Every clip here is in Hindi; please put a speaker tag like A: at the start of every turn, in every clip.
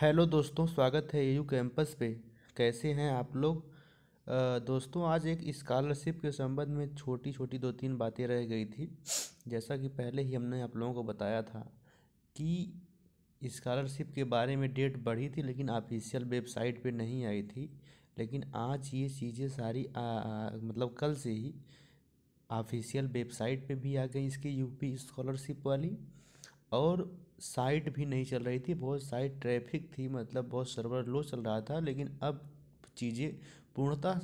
A: हेलो दोस्तों स्वागत है यू कैंपस पे कैसे हैं आप लोग दोस्तों आज एक स्कॉलरशिप के संबंध में छोटी छोटी दो तीन बातें रह गई थी जैसा कि पहले ही हमने आप लोगों को बताया था कि स्कॉलरशिप के बारे में डेट बढ़ी थी लेकिन ऑफिशियल वेबसाइट पे नहीं आई थी लेकिन आज ये चीज़ें सारी आ, आ, मतलब कल से ही ऑफिशियल वेबसाइट पे भी आ गई इसकी यूपी स्कॉलरशिप वाली और साइट भी नहीं चल रही थी बहुत साइट ट्रैफिक थी मतलब बहुत सर्वर लो चल रहा था लेकिन अब चीज़ें पूर्णतः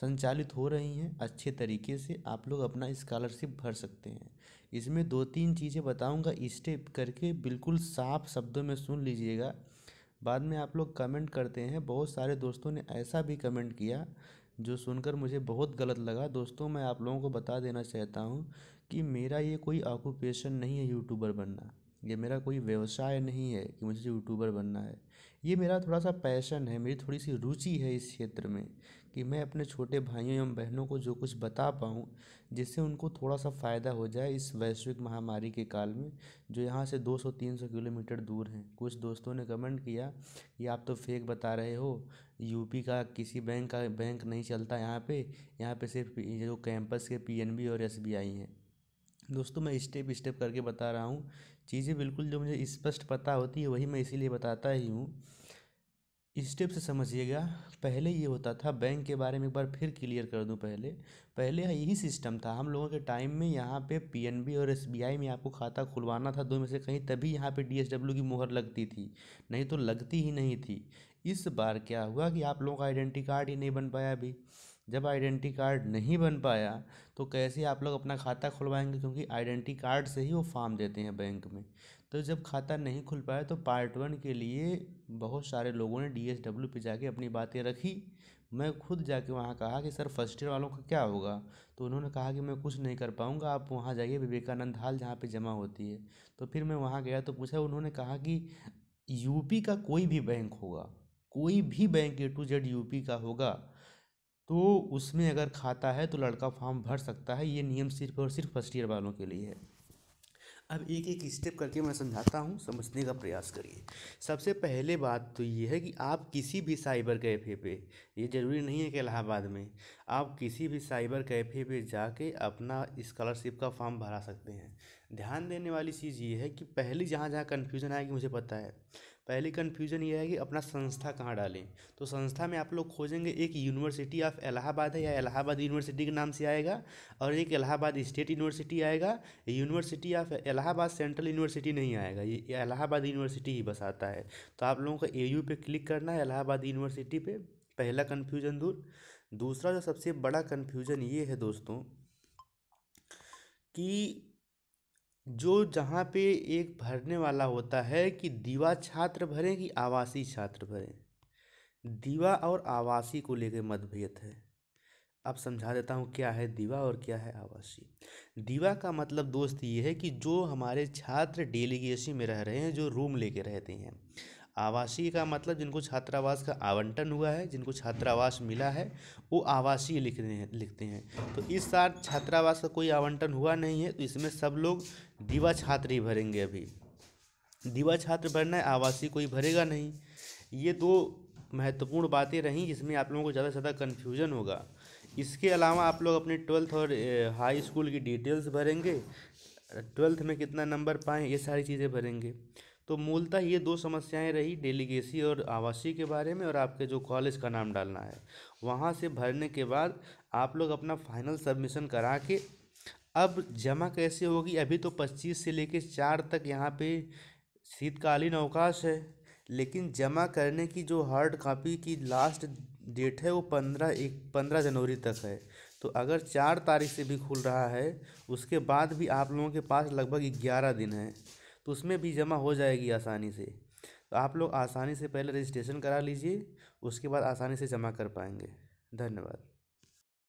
A: संचालित हो रही हैं अच्छे तरीके से आप लोग अपना स्कॉलरशिप भर सकते हैं इसमें दो तीन चीज़ें बताऊंगा स्टेप करके बिल्कुल साफ शब्दों में सुन लीजिएगा बाद में आप लोग कमेंट करते हैं बहुत सारे दोस्तों ने ऐसा भी कमेंट किया जो सुनकर मुझे बहुत गलत लगा दोस्तों मैं आप लोगों को बता देना चाहता हूँ कि मेरा ये कोई ऑक्यूपेशन नहीं है यूट्यूबर बनना ये मेरा कोई व्यवसाय नहीं है कि मुझे यूट्यूबर बनना है ये मेरा थोड़ा सा पैशन है मेरी थोड़ी सी रुचि है इस क्षेत्र में कि मैं अपने छोटे भाइयों एवं बहनों को जो कुछ बता पाऊँ जिससे उनको थोड़ा सा फ़ायदा हो जाए इस वैश्विक महामारी के काल में जो यहाँ से 200-300 किलोमीटर दूर हैं कुछ दोस्तों ने कमेंट किया कि आप तो फेक बता रहे हो यूपी का किसी बैंक का बैंक नहीं चलता यहाँ पे यहाँ पे सिर्फ जो कैंपस के पीएनबी और एसबीआई हैं दोस्तों मैं स्टेप स्टेप करके बता रहा हूँ चीज़ें बिल्कुल जो मुझे स्पष्ट पता होती है वही मैं इसीलिए बताता ही हूँ स्टेप से समझिएगा पहले ये होता था बैंक के बारे में एक बार फिर क्लियर कर दूँ पहले पहले हाँ, यही सिस्टम था हम लोगों के टाइम में यहाँ पे पीएनबी और एसबीआई में आपको खाता खुलवाना था दो में से कहीं तभी यहाँ पे डीएसडब्ल्यू की मोहर लगती थी नहीं तो लगती ही नहीं थी इस बार क्या हुआ कि आप लोगों का आइडेंटिटी कार्ड ही नहीं बन पाया अभी जब आइडेंटिटी कार्ड नहीं बन पाया तो कैसे आप लोग अपना खाता खुलवाएंगे क्योंकि आइडेंटी कार्ड से ही वो फॉर्म देते हैं बैंक में तो जब खाता नहीं खुल पाया तो पार्ट वन के लिए बहुत सारे लोगों ने डी एस डब्ल्यू पे जाके अपनी बातें रखी मैं खुद जाके वहाँ कहा कि सर फर्स्ट ईयर वालों का क्या होगा तो उन्होंने कहा कि मैं कुछ नहीं कर पाऊँगा आप वहाँ जाइए विवेकानंद हाल जहाँ पर जमा होती है तो फिर मैं वहाँ गया तो पूछा उन्होंने कहा कि यूपी का कोई भी बैंक होगा कोई भी bank A to Z UP का होगा तो उसमें अगर खाता है तो लड़का फॉर्म भर सकता है ये नियम सिर्फ और सिर्फ फर्स्ट ईयर वालों के लिए है अब एक एक स्टेप करके मैं समझाता हूँ समझने का प्रयास करिए सबसे पहले बात तो ये है कि आप किसी भी साइबर कैफ़े पे ये ज़रूरी नहीं है कि इलाहाबाद में आप किसी भी साइबर कैफ़े पे जाके अपना स्कॉलरशिप का फॉर्म भरा सकते हैं ध्यान देने वाली चीज़ ये है कि पहली जहाँ जहाँ कन्फ्यूज़न आएगी मुझे पता है पहली कन्फ्यूज़न ये है कि अपना संस्था कहाँ डालें तो संस्था में आप लोग खोजेंगे एक यूनिवर्सिटी ऑफ इलाहाबाद है या इलाहाबाद यूनिवर्सिटी के नाम से आएगा और एक इलाहाबाद स्टेट यूनिवर्सिटी आएगा university of Allahabad central university नहीं आएगा ये इलाहाबाद यूनिवर्सिटी ही बस आता है तो आप लोगों का ए यू पे क्लिक करना है इलाहाबाद यूनिवर्सिटी पर पहला कन्फ्यूज़न दूर दूसरा जो सबसे बड़ा कन्फ्यूज़न ये है दोस्तों कि जो जहाँ पे एक भरने वाला होता है कि दीवा छात्र भरें कि आवासीय छात्र भरें दीवा और आवासीय को लेकर मतभेद है अब समझा देता हूँ क्या है दीवा और क्या है आवासीय दीवा का मतलब दोस्त ये है कि जो हमारे छात्र डेलीगेसी में रह रहे हैं जो रूम लेके रहते हैं आवासीय का मतलब जिनको छात्रावास का आवंटन हुआ है जिनको छात्रावास मिला है वो आवासीय लिख रहे हैं लिखते हैं तो इस साल छात्रावास का कोई आवंटन हुआ नहीं है तो इसमें सब लोग दीवा छात्र ही भरेंगे अभी दीवा छात्र भरना है आवासीय कोई भरेगा नहीं ये दो महत्वपूर्ण बातें रहीं जिसमें आप लोगों को ज़्यादा से ज़्यादा कन्फ्यूजन होगा इसके अलावा आप लोग अपने ट्वेल्थ और हाई स्कूल की डिटेल्स भरेंगे ट्वेल्थ में कितना नंबर पाएँ ये सारी चीज़ें भरेंगे तो मूलतः ये दो समस्याएं रही डेलीगेसी और आवासीय के बारे में और आपके जो कॉलेज का नाम डालना है वहाँ से भरने के बाद आप लोग अपना फाइनल सबमिशन करा के अब जमा कैसे होगी अभी तो 25 से लेकर चार तक यहाँ पे शीतकालीन अवकाश है लेकिन जमा करने की जो हार्ड कापी की लास्ट डेट है वो पंद्रह एक पंद्रह जनवरी तक है तो अगर चार तारीख से भी खुल रहा है उसके बाद भी आप लोगों के पास लगभग ग्यारह दिन हैं तो उसमें भी जमा हो जाएगी आसानी से तो आप लोग आसानी से पहले रजिस्ट्रेशन करा लीजिए उसके बाद आसानी से जमा कर पाएंगे धन्यवाद